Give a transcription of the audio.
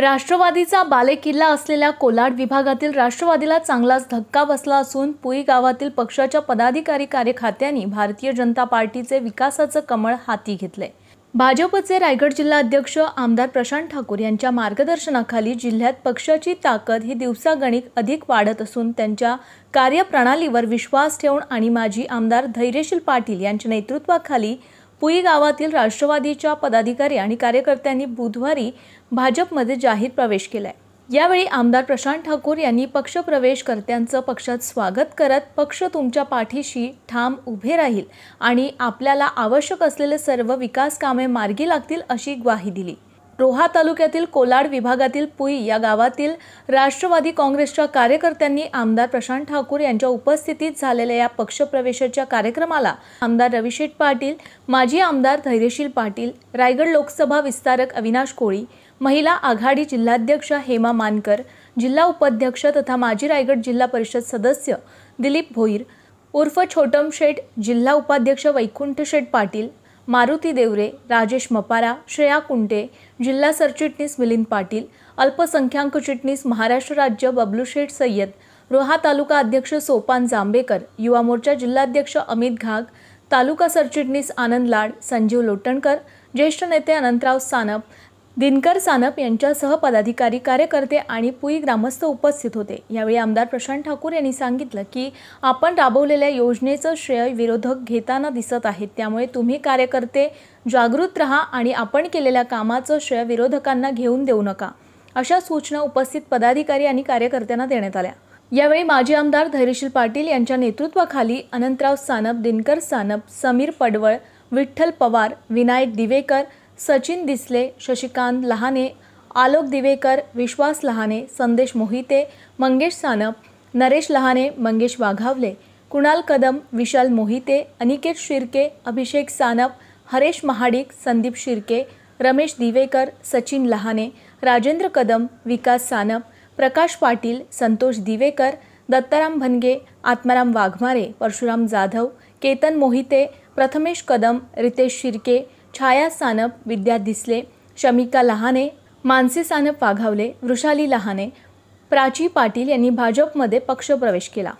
राष्ट्रवादीचा बालेकिल्ला असलेल्या कोलाड विभागातील राष्ट्रवादीला चांगलाच धक्का बसला असून पुई गावातील पक्षाच्या पदाधिकारी कार्यखात्यांनी भारतीय जनता पार्टीचे विकासाचं कमळ हाती घेतले भाजपचे रायगड जिल्हा अध्यक्ष आमदार प्रशांत ठाकूर यांच्या मार्गदर्शनाखाली जिल्ह्यात पक्षाची ताकद ही दिवसागणिक अधिक वाढत असून त्यांच्या कार्यप्रणालीवर विश्वास ठेवून आणि माजी आमदार धैर्यशील पाटील यांच्या नेतृत्वाखाली पुई गावातील राष्ट्रवादीच्या पदाधिकारी आणि कार्यकर्त्यांनी बुधवारी भाजपमध्ये जाहीर प्रवेश केलाय यावेळी आमदार प्रशांत ठाकूर यांनी पक्षप्रवेशकर्त्यांचं पक्षात स्वागत करत पक्ष तुमच्या पाठीशी ठाम उभे राहील आणि आपल्याला आवश्यक असलेले सर्व विकास कामे मार्गी लागतील अशी ग्वाही दिली रोहा तालुक्यातील कोलाड विभागातील पुई या गावातील राष्ट्रवादी काँग्रेसच्या कार्यकर्त्यांनी आमदार प्रशांत ठाकूर यांच्या उपस्थितीत झालेल्या या पक्षप्रवेशाच्या कार्यक्रमाला आमदार रविशेठ पाटील माजी आमदार धैर्यशील पाटील रायगड लोकसभा विस्तारक अविनाश कोळी महिला आघाडी जिल्हाध्यक्ष हेमा मानकर जिल्हा उपाध्यक्ष तथा माजी रायगड जिल्हा परिषद सदस्य दिलीप भोईर उर्फ छोटम शेठ जिल्हा उपाध्यक्ष वैकुंठ शेठ पाटील मारुती देवरे राजेश मपारा श्रेया कुंटे जिल्हा सरचिटणीस मिलिंद पाटील अल्पसंख्याक चिटणीस महाराष्ट्र राज्य बबलूशेठ सय्यद रोहा तालुका अध्यक्ष सोपान जांभेकर युवा मोर्चा जिल्हाध्यक्ष अमित घाग तालुका सरचिटणीस आनंद लाड संजीव लोटणकर ज्येष्ठ नेते अनंतराव सानप दिनकर सानप यांच्यासह पदाधिकारी कार्यकर्ते आणि पुई ग्रामस्थ उपस्थित होते यावेळी आमदार प्रशांत ठाकूर यांनी सांगितलं की आपण राबवलेल्या योजनेचं श्रेय विरोधक घेताना दिसत आहेत त्यामुळे तुम्ही कार्यकर्ते जागृत राहा आणि आपण केलेल्या कामाचं श्रेय विरोधकांना घेऊन देऊ नका अशा सूचना उपस्थित पदाधिकारी आणि कार्यकर्त्यांना देण्यात आल्या यावेळी माजी आमदार धैर्यशील पाटील यांच्या नेतृत्वाखाली अनंतराव सानप दिनकर सानप समीर पडवळ विठ्ठल पवार विनायक दिवेकर सचिन दिसले शशिकांत लहाने आलोक दिवेकर विश्वास लहाने संदेश मोहिते मंगेश सानप नरेश लहाने मंगेश वाघावले कुणाल कदम विशाल मोहिते अनिकेत शिर्के अभिषेक सानप हरेश महाडिक संदीप शिर्के रमेश दिवेकर सचिन लहाने राजेंद्र कदम विकास सानप प्रकाश पाटील संतोष दिवेकर दत्ताराम भनगे आत्माराम वाघमारे परशुराम जाधव केतन मोहिते प्रथमेश कदम रितेश शिर्के छाया सानप विद्या दिसले शमिका लहाने मानसी सानप वाघावले वृषाली लहाने प्राची पाटील यांनी भाजपमध्ये पक्षप्रवेश केला